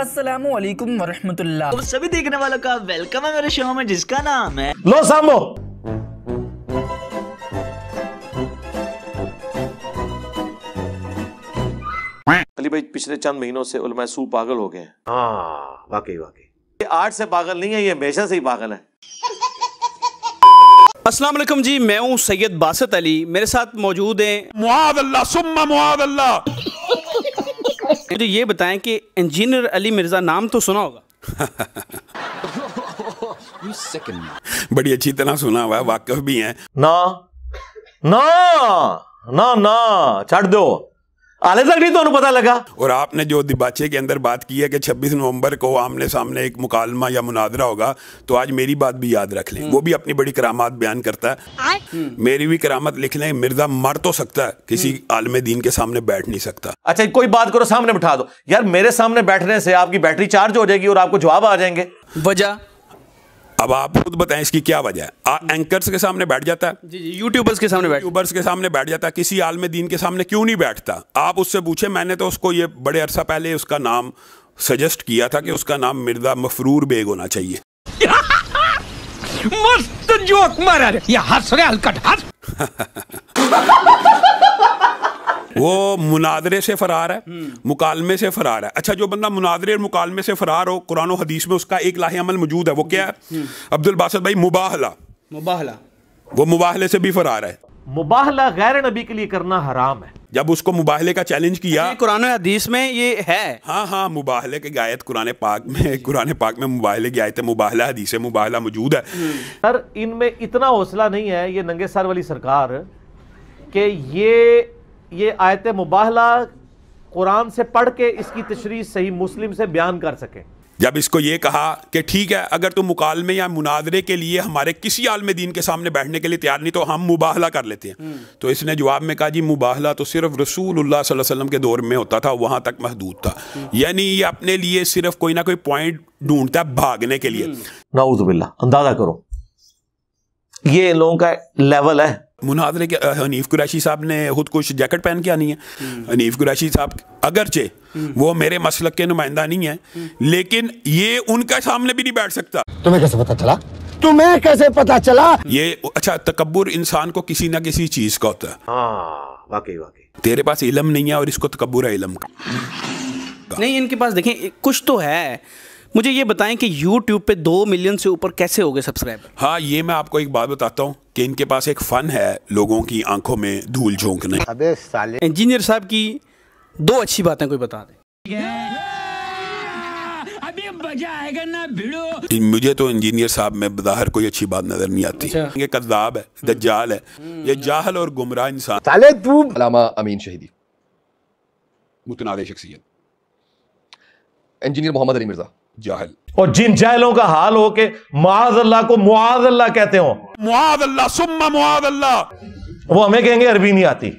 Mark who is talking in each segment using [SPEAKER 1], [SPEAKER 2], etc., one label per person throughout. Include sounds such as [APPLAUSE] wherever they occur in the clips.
[SPEAKER 1] अस्सलाम वालेकुम वरहमतुल्लाह सभी देखने वालों का वेलकम है मेरे शो में जिसका नाम है लो
[SPEAKER 2] सामो अली भाई पिछले चंद महीनों से उलमा सू पागल हो गए हाँ, वाकई वाकई ये आर्ट से पागल नहीं है ये हमेशा से ही पागल है अस्सलाम वालेकुम जी मैं हूँ सैयद बासत अली मेरे साथ मौजूद हैं मुआद अल्लाह सुम्मा मुआद अल्लाह [LAUGHS] मुझे ये बताएं कि इंजीनियर अली मिर्जा नाम तो सुना होगा
[SPEAKER 1] [LAUGHS] बड़ी अच्छी तरह सुना हुआ है वाकफ भी है ना ना ना ना छोड़ दो तक नहीं तो पता लगा और आपने जो दिबाचे के अंदर बात की है कि 26 नवंबर को आमने सामने एक मुकालमा या मुनादरा होगा तो आज मेरी बात भी याद रख लें वो भी अपनी बड़ी करामात बयान करता है हम्म। मेरी भी करामत लिख लें मिर्जा मर तो सकता है किसी हम्म। आलम दीन के सामने बैठ नहीं सकता अच्छा कोई बात करो सामने बैठा दो यार मेरे सामने बैठने से
[SPEAKER 2] आपकी बैटरी चार्ज हो जाएगी और आपको जवाब आ जाएंगे
[SPEAKER 1] वजह अब आप खुद बताएं इसकी क्या वजह है एंकर्स के सामने बैठ जाता है जी जी यूट्यूबर्स के सामने बैठ यूट्यूबर्स के सामने बैठ जाता है किसी आलम दीन के सामने क्यों नहीं बैठता आप उससे पूछे मैंने तो उसको ये बड़े अरसा पहले उसका नाम सजेस्ट किया था कि उसका नाम मिर्जा मफरूर बेग होना चाहिए [LAUGHS] मस्त जोक मारा ये हंस रहे हल्का हंस [LAUGHS] वो मुनादरे से फरार है मुकालमे से फरार है अच्छा जो बंदा मुनादरे और मुकालमे से फरार हो कुरान हदीस में उसका एक लाहे अमल मौजूद है वो क्या है हम्म। अब्दुल बासद भाई मुबाहला मुबाहला वो मुबाहले से भी फरार है मुबाहला गैर नबी के लिए करना हराम है जब उसको मुबाहले का चैलेंज किया कुरान हदीस में ये है हाँ हाँ मुबाहले के गायत कुरान पाक में कुरान पाक में मुबाहले की आयत मुबाहला हदीस मुबाहला मौजूद है हम्म। सर
[SPEAKER 2] इनमें इतना हौसला नहीं है ये नंगे सर वाली सरकार के ये ये आयत मुबाहला कुरान से पढ़ के इसकी तशरी सही मुस्लिम से बयान कर सकें
[SPEAKER 1] जब इसको ये कहा कि ठीक है अगर तुम मुकालमे या मुनादरे के लिए हमारे किसी आलम दीन के सामने बैठने के लिए तैयार नहीं तो हम मुबाहला कर लेते हैं हम्म। तो इसने जवाब में कहा जी मुबाहला तो सिर्फ रसूल वसल्लम के दौर में होता था वहाँ तक महदूद था हम्म। यानी ये अपने लिए सिर्फ कोई ना कोई पॉइंट ढूंढता है भागने के लिए हम्म।
[SPEAKER 2] नाउजबिल्ला अंदाजा करो
[SPEAKER 1] ये लोगों का लेवल है मुनाजरे के हनीफ कुरैशी साहब ने खुद कुछ जैकेट पहन के आनी है हनीफ हम्म। कुरैशी साहब अगरचे हम्म। वो मेरे मसलक के नुमाइंदा नहीं है हम्म। लेकिन ये उनका सामने भी नहीं बैठ सकता तुम्हें कैसे पता चला
[SPEAKER 2] तुम्हें कैसे पता चला
[SPEAKER 1] ये अच्छा तकबर इंसान को किसी ना किसी चीज का होता है हाँ, वाकई वाकई तेरे पास इलम नहीं है और इसको तकबर है इलम का
[SPEAKER 2] सकता नहीं इनके पास देखें कुछ तो है मुझे ये बताएं कि YouTube पे दो मिलियन से ऊपर कैसे हो गए सब्सक्राइब
[SPEAKER 1] हाँ ये मैं आपको एक बात बताता हूँ कि इनके पास एक फन है लोगों की आंखों में धूल झोंकने अबे साले इंजीनियर साहब की दो अच्छी बातें कोई बता दें आएगा ना मुझे तो इंजीनियर साहब में बाहर कोई अच्छी बात नजर नहीं आती अच्छा। ये कद्दाब है दज्जाल है हम्म। ये जाहल और गुमराह इंसान साले तू अमीन शहीदी मुतनाद शख्सियत इंजीनियर मोहम्मद अली मिर्जा जाहल
[SPEAKER 2] और जिन जाहलों का हाल
[SPEAKER 1] हो के मुआज अल्लाह को मुआज अल्लाह कहते हो मुआज अल्लाह सुम्मा मुआज अल्लाह
[SPEAKER 2] वो हमें कहेंगे अरबी नहीं आती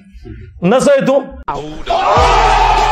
[SPEAKER 1] न सही तुम